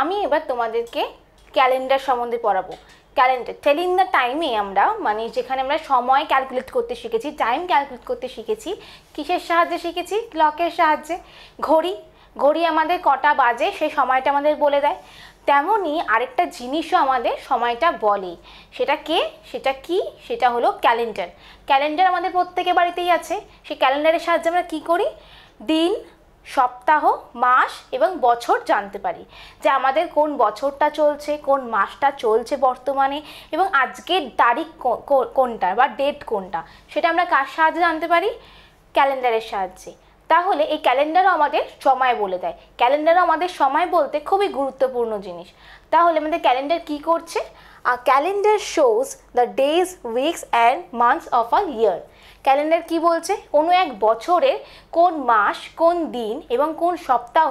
আমি এবার তোমাদেরকে ক্যালেন্ডার সম্বন্ধে পড়াবো ক্যালেন্ডার টেলিং দ্য টাইমে আমরা মানে যেখানে আমরা সময় ক্যালকুলেট করতে শিখেছি টাইম ক্যালকুলেট করতে শিখেছি কিসের সাহায্যে শিখেছি ক্লকের সাহায্যে ঘড়ি ঘড়ি আমাদের কটা বাজে সেই সময়টা আমাদের বলে দেয় তেমনই আরেকটা জিনিসও আমাদের সময়টা বলে সেটা কে সেটা কি সেটা হলো ক্যালেন্ডার ক্যালেন্ডার আমাদের প্রত্যেকের বাড়িতেই আছে সেই ক্যালেন্ডারের সাহায্যে আমরা কি করি দিন সপ্তাহ মাস এবং বছর জানতে পারি যে আমাদের কোন বছরটা চলছে কোন মাসটা চলছে বর্তমানে এবং আজকের তারিখ কোনটা বা ডেট কোনটা সেটা আমরা কার সাহায্যে জানতে পারি ক্যালেন্ডারের সাহায্যে তাহলে এই ক্যালেন্ডারও আমাদের সময় বলে দেয় ক্যালেন্ডারও আমাদের সময় বলতে খুবই গুরুত্বপূর্ণ জিনিস তাহলে আমাদের ক্যালেন্ডার কি করছে a calendar shows the days weeks and months of a year calendar কি বলছে কোনো এক বছরে কোন মাস কোন দিন এবং কোন সপ্তাহ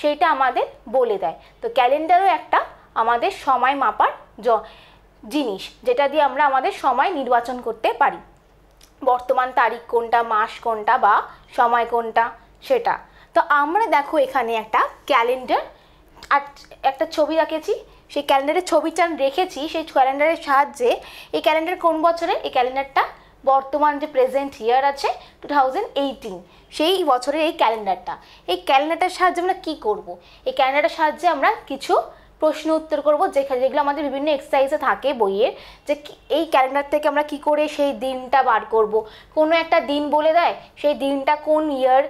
সেইটা আমাদের বলে দেয় তো ক্যালেন্ডারও একটা আমাদের সময় মাপার জ জিনিস যেটা দিয়ে আমরা আমাদের সময় নির্বাচন করতে পারি বর্তমান তারিখ কোনটা মাস কোনটা বা সময় কোনটা সেটা তো আমরা দেখো এখানে একটা ক্যালেন্ডার আর একটা ছবি রাখেছি সেই ক্যালেন্ডারের ছবিটা রেখেছি সেই ক্যালেন্ডারের সাহায্যে এই ক্যালেন্ডার কোন বছরের এই ক্যালেন্ডারটা বর্তমান যে প্রেজেন্ট ইয়ার আছে টু সেই বছরের এই ক্যালেন্ডারটা এই ক্যালেন্ডারটার সাহায্যে আমরা কি করব। এই ক্যালেন্ডারটার সাহায্যে আমরা কিছু প্রশ্ন উত্তর করবো যেখানে যেগুলো আমাদের বিভিন্ন এক্সারসাইজে থাকে বইয়ের যে এই ক্যালেন্ডার থেকে আমরা কি করে সেই দিনটা বার করব। কোনো একটা দিন বলে দেয় সেই দিনটা কোন ইয়ার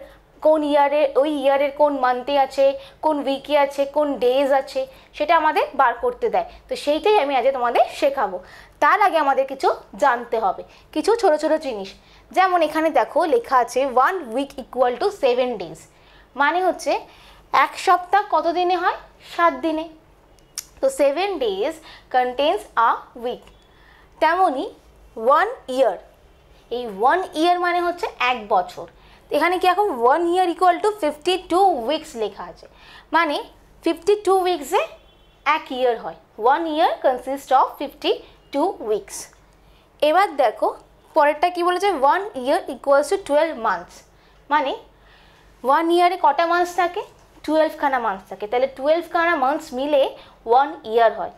কোন ইয়ারের ওই ইয়ারের কোন মান্থে আছে কোন উইকে আছে কোন ডেজ আছে সেটা আমাদের বার করতে দেয় তো সেইটাই আমি আজ তোমাদের শেখাবো তার আগে আমাদের কিছু জানতে হবে কিছু ছোট ছোট জিনিস যেমন এখানে দেখো লেখা আছে one week equal to seven days মানে হচ্ছে এক সপ্তাহ কত দিনে হয় সাত দিনে তো seven days contains a week তেমনই ওয়ান ইয়ার এই ওয়ান ইয়ার মানে হচ্ছে এক বছর এখানে কি এখন one year equal to fifty two weeks লেখা আছে মানে ফিফটি টু উইকসে এক ইয়ার হয় one year consist of fifty two weeks এবার দেখো পরেরটা কি বলেছে one year equals to twelve months মানে ওয়ান ইয়ারে কটা মান্থস থাকে টুয়েলভখানা মান্থস থাকে তাহলে টুয়েলভখানা মান্থস মিলে ওয়ান ইয়ার হয়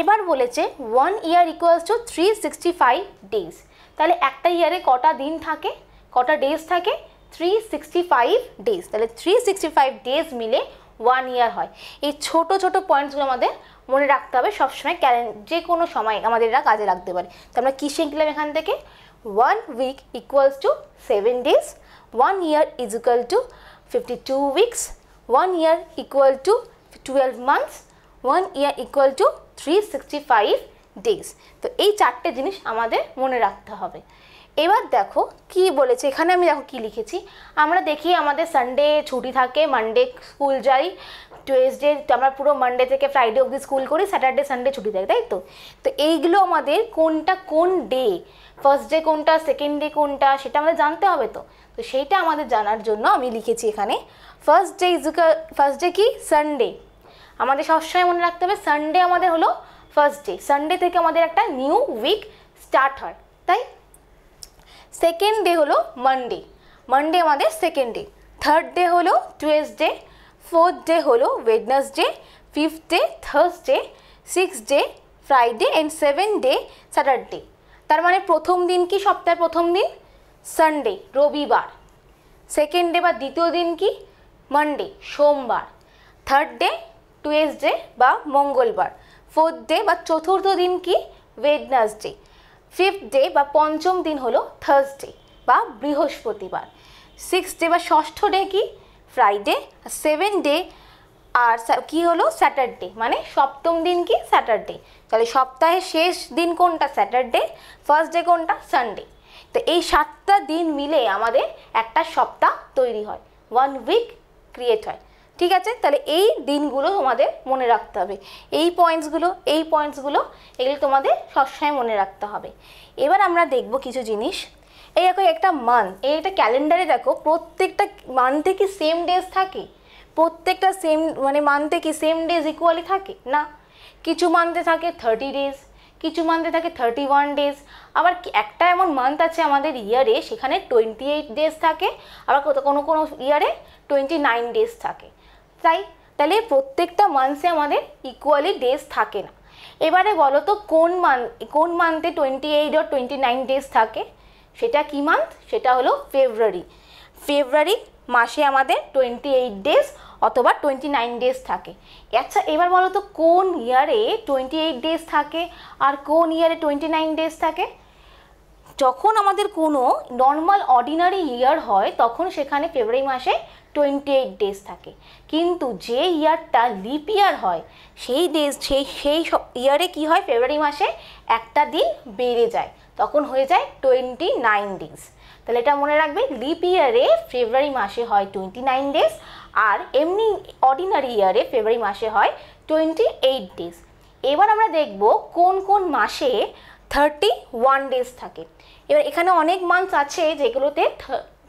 এবার বলেছে one year equals to three sixty five days তাহলে একটা ইয়ারে কটা দিন থাকে কটা ডেজ থাকে থ্রি সিক্সটি ফাইভ ডেজ তাহলে থ্রি সিক্সটি ফাইভ ডেজ মিলে ওয়ান ইয়ার হয় এই ছোট ছোট পয়েন্টসগুলো আমাদের মনে রাখতে হবে সবসময় ক্যালেন্ড যে কোনো সময় আমাদের এরা কাজে লাগতে পারে তো আমরা কী শিখলাম এখান থেকে one week equals to seven days one year is equal to fifty two weeks one year equal to twelve months one year equal to three sixty five days তো এই চারটে জিনিস আমাদের মনে রাখতে হবে এবার দেখো কি বলেছে এখানে আমি দেখো কি লিখেছি আমরা দেখি আমাদের সানডে ছুটি থাকে মানডে স্কুল যাই টুয়েসডে আমরা পুরো মানডে থেকে ফ্রাইডে অবধি স্কুল করি স্যাটারডে সানডে ছুটি থাকে তাই তো তো এইগুলো আমাদের কোনটা কোন ডে ফার্স্ট ডে কোনটা সেকেন্ড ডে কোনটা সেটা আমাদের জানতে হবে তো তো সেইটা আমাদের জানার জন্য আমি লিখেছি এখানে ফার্স্ট ডে ইজুকা ফার্স্ট ডে কি সানডে আমাদের সবসময় মনে রাখতে হবে সানডে আমাদের হলো ফার্স্ট ডে সানডে থেকে আমাদের একটা নিউ উইক স্টার্ট হয় তাই সেকেন্ড ডে হলো মানডে মানডে আমাদের সেকেন্ড ডে থার্ড ডে হলো টুয়েসডে ফোর্থ ডে হলো Wednesday fifth day Thursday six day Friday and seven day Saturday তার মানে প্রথম দিন কি সপ্তাহের প্রথম দিন সানডে রবিবার সেকেন্ড ডে বা দ্বিতীয় দিন কি মানডে সোমবার থার্ড ডে টুয়েসডে বা মঙ্গলবার ফোর্থ ডে বা চতুর্থ দিন কি ওয়েডনাসডে ফিফথ ডে বা পঞ্চম দিন হলো থার্সডে বা বৃহস্পতিবার সিক্স ডে বা ষষ্ঠ ডে কি ফ্রাইডে সেভেন ডে আর কি হলো স্যাটারডে মানে সপ্তম দিন কি স্যাটারডে তাহলে সপ্তাহের শেষ দিন কোনটা স্যাটারডে ফার্স্ট ডে কোনটা সানডে তো এই সাতটা দিন মিলে আমাদের একটা সপ্তাহ তৈরি হয় ওয়ান উইক ক্রিয়েট হয় ঠিক আছে তাহলে এই দিনগুলো তোমাদের মনে রাখতে হবে এই পয়েন্টসগুলো এই পয়েন্টসগুলো এগুলো তোমাদের সবসময় মনে রাখতে হবে এবার আমরা দেখব কিছু জিনিস এই দেখো একটা মান্থ এই একটা ক্যালেন্ডারে দেখো প্রত্যেকটা মান্থে কি সেম ডেজ থাকে প্রত্যেকটা সেম মানে মান্থে কি সেম ডেজ ইকুয়ালি থাকে না কিছু মান্থে থাকে থার্টি ডেজ কিছু মান্থে থাকে থার্টি ওয়ান ডেজ আবার একটা এমন মান্থ আছে আমাদের ইয়ারে সেখানে টোয়েন্টি এইট ডেজ থাকে আবার কোনো কোনো ইয়ারে টোয়েন্টি নাইন ডেজ থাকে তাই তাহলে প্রত্যেকটা মান্থসে আমাদের ইকুয়ালি ডেজ থাকে না এবারে বলো তো কোন মান্থ কোন মান্থে টোয়েন্টি এইট আর টোয়েন্টি নাইন ডেজ থাকে সেটা কী মান্থ সেটা হলো ফেব্রুয়ারি ফেব্রুয়ারি মাসে আমাদের টোয়েন্টি এইট ডেজ অথবা টোয়েন্টি নাইন ডেজ থাকে আচ্ছা এবার বলো তো কোন ইয়ারে টোয়েন্টি এইট ডেজ থাকে আর কোন ইয়ারে টোয়েন্টি নাইন ডেজ থাকে যখন আমাদের কোনো নর্মাল অর্ডিনারি ইয়ার হয় তখন সেখানে ফেব্রুয়ারি মাসে টোয়েন্টি এইট ডেজ থাকে কিন্তু যে ইয়ারটা লিপ ইয়ার হয় সেই ডেজ সেই সেই ইয়ারে কী হয় ফেব্রুয়ারি মাসে একটা দিন বেড়ে যায় তখন হয়ে যায় টোয়েন্টি নাইন ডেজ তাহলে এটা মনে রাখবে লিপ ইয়ারে ফেব্রুয়ারি মাসে হয় টোয়েন্টি নাইন ডেজ আর এমনি অর্ডিনারি ইয়ারে ফেব্রুয়ারি মাসে হয় টোয়েন্টি এইট ডেজ এবার আমরা দেখব কোন কোন মাসে থার্টি ওয়ান ডেজ থাকে এবার এখানে অনেক মান্থস আছে যেগুলোতে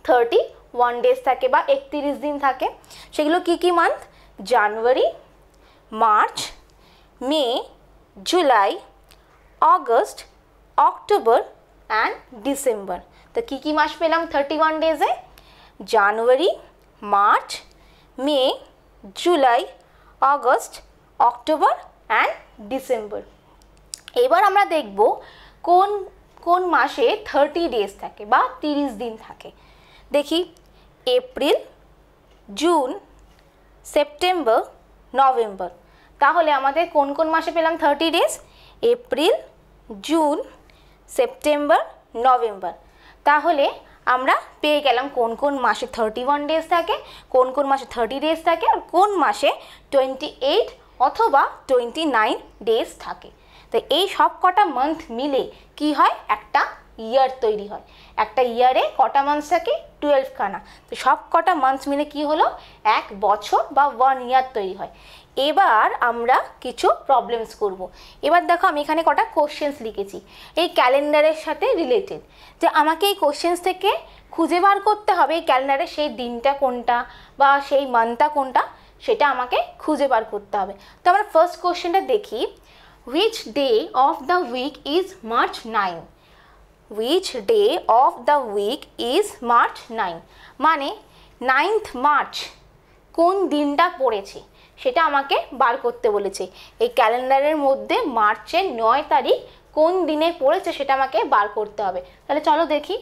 থার্টি ওয়ান ডেজ থাকে বা একত্রিশ দিন থাকে সেগুলো কি কি month January March May July August October and December তো কী কী মাস পেলাম থার্টি ওয়ান ডেজে January March May July August October and December এবার আমরা দেখব কোন কোন মাসে থার্টি ডেজ থাকে বা তিরিশ দিন থাকে দেখি এপ্রিল জুন সেপ্টেম্বর নভেম্বর তাহলে আমাদের কোন কোন মাসে পেলাম thirty days April June September November তাহলে আমরা পেয়ে গেলাম কোন কোন মাসে থার্টি ওয়ান ডেজ থাকে কোন কোন মাসে থার্টি ডেজ থাকে আর কোন মাসে টোয়েন্টি এইট অথবা টোয়েন্টি নাইন ডেজ থাকে তো এই সব কটা মান্থ মিলে কি হয় একটা ইয়ার তৈরি হয় একটা ইয়ারে কটা মান্থস থাকে টুয়েলভ খানা তো সব কটা মান্থস মিলে কি হলো এক বছর বা ওয়ান ইয়ার তৈরি হয় এবার আমরা কিছু প্রবলেমস করব। এবার দেখো আমি এখানে কটা কোশ্চেন্স লিখেছি এই ক্যালেন্ডারের সাথে রিলেটেড যে আমাকে এই কোশ্চেন্স থেকে খুঁজে বার করতে হবে এই ক্যালেন্ডারে সেই দিনটা কোনটা বা সেই মান্থটা কোনটা সেটা আমাকে খুঁজে বার করতে হবে তো আমরা ফার্স্ট কোশ্চেনটা দেখি which day of the week is March nine which day of the week is March nine মানে নাইন্থ মার্চ কোন দিনটা পড়েছে সেটা আমাকে বার করতে বলেছে এই ক্যালেন্ডারের মধ্যে মার্চের নয় তারিখ কোন দিনে পড়েছে সেটা আমাকে বার করতে হবে তাহলে চলো দেখি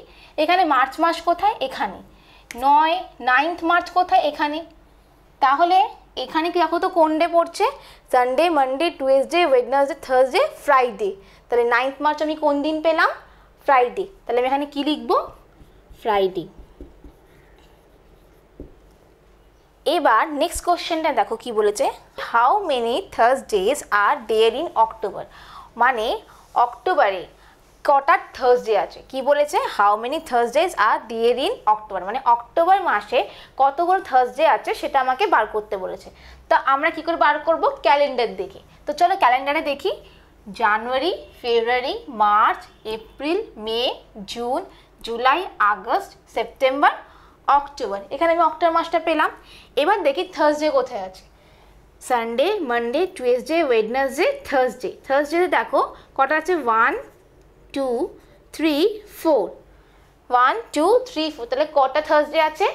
এখানে মার্চ মাস কোথায় এখানে নয় নাইন্থ মার্চ কোথায় এখানে তাহলে এখানে কি দেখো তো কোন ডে পড়ছে Sunday Monday Tuesday Wednesday Thursday Friday তাহলে নাইন্থ মার্চ আমি কোন দিন পেলাম ফ্রাইডে তাহলে আমি এখানে কি লিখব ফ্রাইডে এবার নেক্সট কোশ্চেনটা দেখো কি বলেছে how many Thursdays are there in October মানে অক্টোবরে কটা থার্সডে আছে কি বলেছে how many Thursdays are there in October মানে অক্টোবর মাসে কতগুলো থার্সডে আছে সেটা আমাকে বার করতে বলেছে তো আমরা কি করে বার করব ক্যালেন্ডার দেখে তো চলো ক্যালেন্ডারে দেখি January February March April May June July August September October এখানে আমি অক্টোবর মাসটা পেলাম এবার দেখি থার্সডে কোথায় আছে Sunday Monday Tuesday Wednesday Thursday থার্সডেতে দেখো কটা আছে one two three four one two three four তাহলে কটা থার্সডে আছে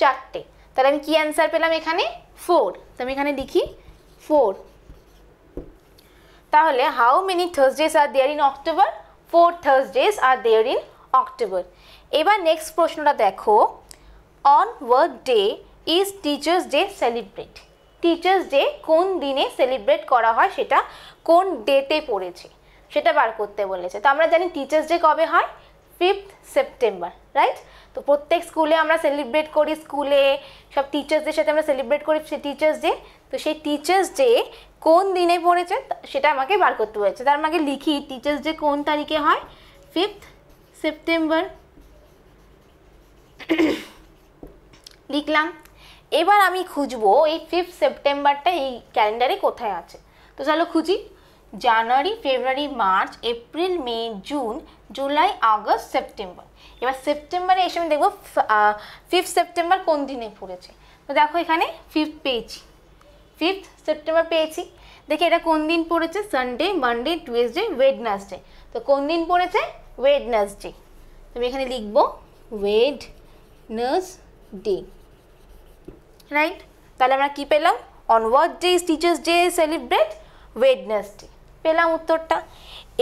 চারটে তাহলে আমি কী অ্যান্সার পেলাম এখানে ফোর তো আমি এখানে লিখি ফোর তাহলে how many Thursdays are there in October four Thursdays are there in October এবার নেক্সট প্রশ্নটা দেখো অন ওয়ার্ক day is teachers day celebrate teachers day কোন দিনে সেলিব্রেট করা হয় সেটা কোন ডেতে পড়েছে সেটা বার করতে বলেছে তো আমরা জানি টিচার্স ডে কবে হয় ফিফথ সেপ্টেম্বর রাইট তো প্রত্যেক স্কুলে আমরা সেলিব্রেট করি স্কুলে সব টিচার্সদের সাথে আমরা সেলিব্রেট করি সে টিচার্স ডে তো সেই টিচার্স ডে কোন দিনে পড়েছে সেটা আমাকে বার করতে হয়েছে তার আমাকে লিখি টিচার্স ডে কোন তারিখে হয় ফিফথ সেপ্টেম্বর লিখলাম এবার আমি খুঁজবো এই ফিফথ সেপ্টেম্বরটা এই ক্যালেন্ডারে কোথায় আছে তো চলো খুঁজি January February March April May June July August September এবার সেপ্টেম্বরে এসে আমি দেখবো ফিফথ সেপ্টেম্বর কোন দিনে পড়েছে তো দেখো এখানে ফিফথ পেয়েছি ফিফথ সেপ্টেম্বর পেয়েছি দেখি এটা কোন দিন পড়েছে সানডে মানডে টুয়েসডে ওয়েডনাসডে তো কোন দিন পড়েছে ওয়েডনাসডে আমি এখানে লিখবো ওয়েড নার্স ডে রাইট তাহলে আমরা কী পেলাম on what day teachers day celebrate Wednesday পেলাম উত্তরটা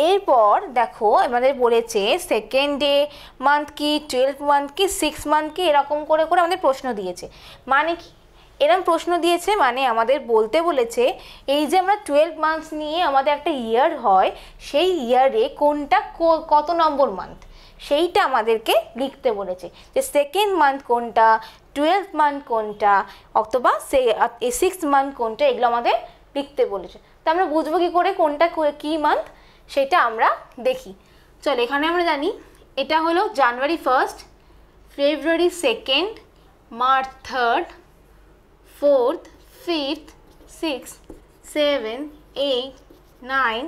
এরপর দেখো আমাদের বলেছে সেকেন্ড ডে মান্থ কি টুয়েলভ মান্থ কি সিক্স মান্থ কি এরকম করে করে আমাদের প্রশ্ন দিয়েছে মানে কি এরম প্রশ্ন দিয়েছে মানে আমাদের বলতে বলেছে এই যে আমরা টুয়েলভ মান্থস নিয়ে আমাদের একটা ইয়ার হয় সেই ইয়ারে কোনটা কত নম্বর মান্থ সেইটা আমাদেরকে লিখতে বলেছে যে সেকেন্ড মান্থ কোনটা টুয়েলভ মান্থ কোনটা অথবা সে সিক্স মান্থ কোনটা এগুলো আমাদের লিখতে বলেছে তা আমরা বুঝবো কী করে কোনটা কী মান্থ সেটা আমরা দেখি চল এখানে আমরা জানি এটা হলো January first February second March third fourth, fifth, sixth, seven, eight, nine,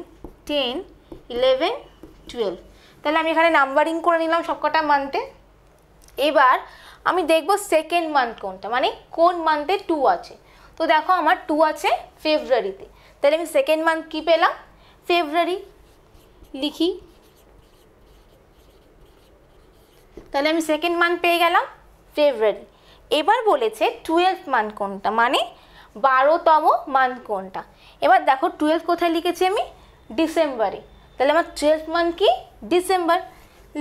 ten, eleven, twelve. তাহলে আমি এখানে নাম্বারিং করে নিলাম সবকটা মান্থে এবার আমি দেখব সেকেন্ড মান্থ কোনটা মানে কোন মান্থে টু আছে তো দেখো আমার টু আছে ফেব্রুয়ারিতে তাহলে আমি সেকেন্ড মান্থ কী পেলাম ফেব্রুয়ারি লিখি তাহলে আমি সেকেন্ড মান্থ পেয়ে গেলাম ফেব্রুয়ারি এবার বলেছে টুয়েলভ মান কোনটা মানে বারোতম মান কোনটা এবার দেখো টুয়েলভ কোথায় লিখেছি আমি ডিসেম্বরে তাহলে আমার টুয়েলভ মান কি ডিসেম্বর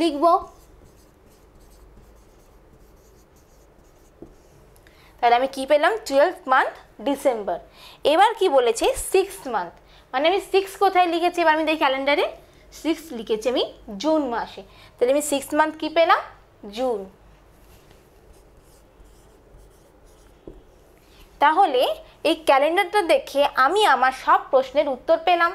লিখব তাহলে আমি কি পেলাম টুয়েলভ মান্থ ডিসেম্বর এবার কি বলেছে সিক্স মান্থ মানে আমি সিক্স কোথায় লিখেছি এবার আমি দেখি ক্যালেন্ডারে সিক্স লিখেছি আমি জুন মাসে তাহলে আমি সিক্স মান্থ কী পেলাম জুন তাহলে এই ক্যালেন্ডারটা দেখে আমি আমার সব প্রশ্নের উত্তর পেলাম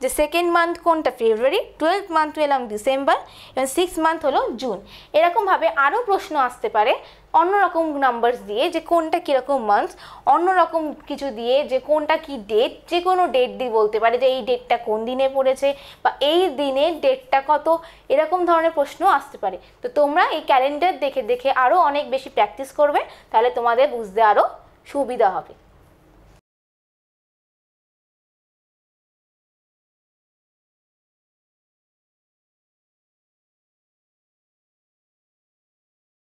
যে সেকেন্ড মান্থ কোনটা ফেব্রুয়ারি টুয়েলভ মান্থ পেলাম ডিসেম্বর এবং সিক্স মান্থ হলো জুন এরকমভাবে আরও প্রশ্ন আসতে পারে অন্যরকম নাম্বারস দিয়ে যে কোনটা কীরকম মান্থ অন্যরকম কিছু দিয়ে যে কোনটা কি ডেট যে কোনো ডেট দিয়ে বলতে পারে যে এই ডেটটা কোন দিনে পড়েছে বা এই দিনে ডেটটা কত এরকম ধরনের প্রশ্ন আসতে পারে তো তোমরা এই ক্যালেন্ডার দেখে দেখে আরও অনেক বেশি প্র্যাকটিস করবে তাহলে তোমাদের বুঝতে আরও সুবিধা হবে